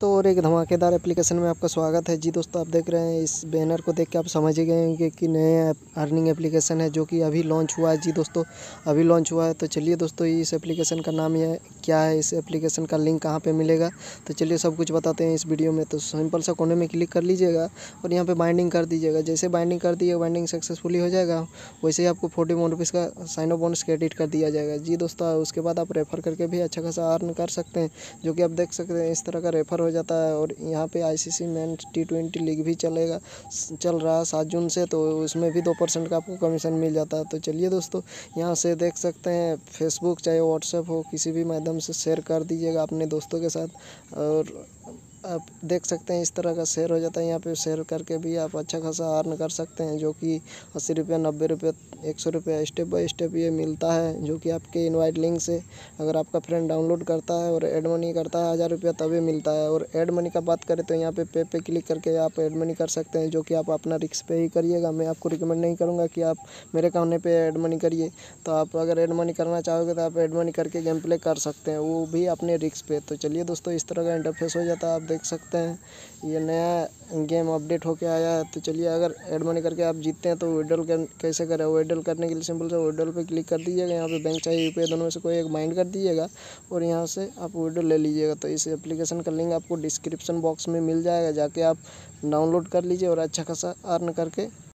तो और एक धमाकेदार एप्लीकेशन में आपका स्वागत है जी दोस्तों आप देख रहे हैं इस बैनर को देख के आप समझ गए होंगे कि नए अर्निंग एप्लीकेशन है जो कि अभी लॉन्च हुआ है जी दोस्तों अभी लॉन्च हुआ है तो चलिए दोस्तों इस एप्लीकेशन का नाम है क्या है इस एप्लीकेशन का लिंक कहाँ पर मिलेगा तो चलिए सब कुछ बताते हैं इस वीडियो में तो सिंपल सा कोने में क्लिक कर लीजिएगा और यहाँ पर बाइंडिंग कर दीजिएगा जैसे बाइंडिंग कर दिए बाइंडिंग सक्सेसफुली हो जाएगा वैसे ही आपको फोर्टी वन रुपीज़ का साइन ऑफ बोनस क्रेडिट कर दिया जाएगा जी दोस्तों उसके बाद आप रेफ़र करके भी अच्छा खासा अर्न कर सकते हैं जो कि आप देख सकते हैं इस तरह का रेफ़र हो जाता है और यहाँ पे ICC men T twenty league भी चलेगा चल रहा है सात जून से तो उसमें भी दो परसेंट का आपको कमीशन मिल जाता है तो चलिए दोस्तों यहाँ से देख सकते हैं फेसबुक चाहे व्हाट्सएप हो किसी भी माध्यम से शेयर कर दीजिएगा अपने दोस्तों के साथ और आप देख सकते हैं इस तरह का शेयर हो जाता है यहाँ पे शेयर करके भी आप अच्छा खासा अर्न कर सकते हैं जो कि अस्सी रुपये नब्बे रुपये एक सौ रुपये स्टेप बाई स्टेप ये मिलता है जो कि आपके इनवाइट लिंक से अगर आपका फ्रेंड डाउनलोड करता है और एड मनी करता है हज़ार रुपया तभी मिलता है और एड मनी का बात करें तो यहाँ पे पे पे क्लिक करके आप एड मनी कर सकते हैं जो कि आप अपना रिक्स पे ही करिएगा मैं आपको रिकमेंड नहीं करूँगा कि आप मेरे कहने पर एड मनी करिए तो आप अगर एड मनी करना चाहोगे तो आप एड मनी करके गेम प्ले कर सकते हैं वो भी अपने रिक्स पे तो चलिए दोस्तों इस तरह का इंटरफेस हो जाता है आप देख देख सकते हैं ये नया गेम अपडेट होके आया है तो चलिए अगर एड मनी करके आप जीतते हैं तो विड्रॉल कर, कैसे करें विड्रॉल करने के लिए सिंपल से विड्रॉल पे क्लिक कर दीजिएगा यहाँ पे बैंक चाहिए यू दोनों में से कोई एक माइंड कर दीजिएगा और यहाँ से आप विड्रॉल ले लीजिएगा तो इस एप्लीकेशन का लिंक आपको डिस्क्रिप्शन बॉक्स में मिल जाएगा जाके आप डाउनलोड कर लीजिए और अच्छा खासा अर्न करके